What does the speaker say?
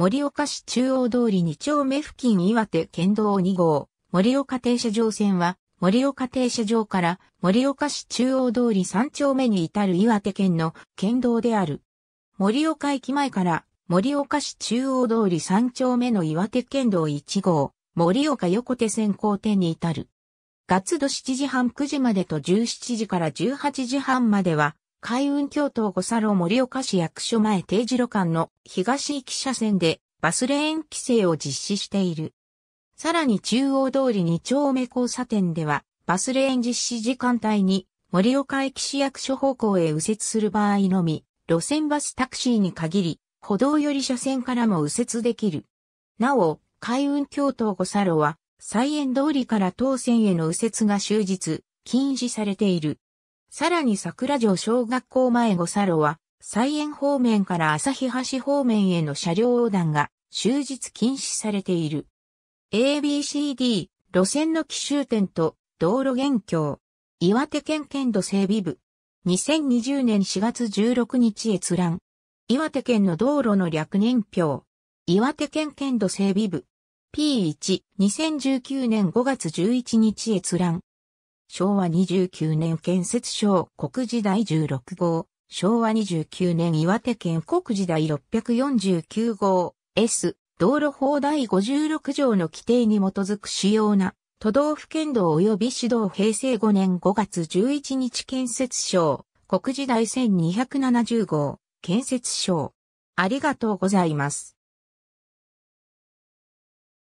盛岡市中央通り2丁目付近岩手県道2号、盛岡停車場線は、盛岡停車場から盛岡市中央通り3丁目に至る岩手県の県道である。盛岡駅前から盛岡市中央通り3丁目の岩手県道1号、盛岡横手線交点に至る。月度7時半9時までと17時から18時半までは、海運京都五佐路盛岡市役所前定時路間の東行き車線でバスレーン規制を実施している。さらに中央通り二丁目交差点ではバスレーン実施時間帯に盛岡駅市役所方向へ右折する場合のみ、路線バスタクシーに限り、歩道より車線からも右折できる。なお、海運京都五佐路は、菜園通りから当線への右折が終日、禁止されている。さらに桜城小学校前五サロは、菜園方面から日橋方面への車両横断が終日禁止されている。ABCD 路線の奇襲点と道路現況。岩手県県土整備部。2020年4月16日閲覧。岩手県の道路の略年表。岩手県県土整備部。P1、2019年5月11日閲覧。昭和29年建設省国時第16号、昭和29年岩手県国時第649号 S 道路法第56条の規定に基づく主要な都道府県道及び市道平成5年5月11日建設省国時第1270号建設省ありがとうございます。